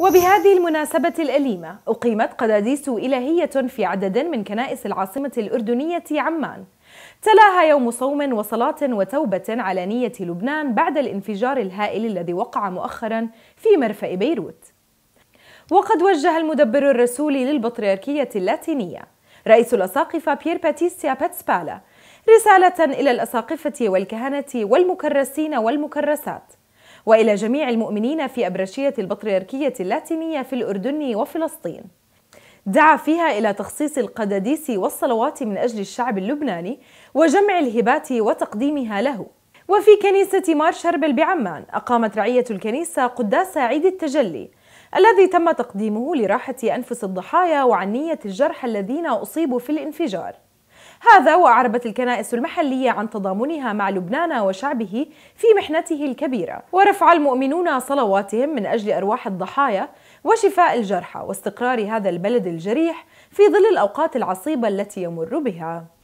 وبهذه المناسبة الأليمة أقيمت قداديس إلهية في عدد من كنائس العاصمة الأردنية عمان تلاها يوم صوم وصلاة وتوبة على نية لبنان بعد الانفجار الهائل الذي وقع مؤخرا في مرفأ بيروت وقد وجه المدبر الرسولي للبطريركية اللاتينية رئيس الأساقفة بيير باتيستيا باتسبالا رسالة إلى الأساقفة والكهنة والمكرسين والمكرسات وإلى جميع المؤمنين في أبرشية البطريركية اللاتينية في الأردن وفلسطين دعا فيها إلى تخصيص القداديس والصلوات من أجل الشعب اللبناني وجمع الهبات وتقديمها له وفي كنيسة مار شربل بعمان أقامت رعية الكنيسة قداس عيد التجلي الذي تم تقديمه لراحة أنفس الضحايا وعنية الجرحى الذين أصيبوا في الانفجار هذا وأعربت الكنائس المحلية عن تضامنها مع لبنان وشعبه في محنته الكبيرة ورفع المؤمنون صلواتهم من أجل أرواح الضحايا وشفاء الجرحى واستقرار هذا البلد الجريح في ظل الأوقات العصيبة التي يمر بها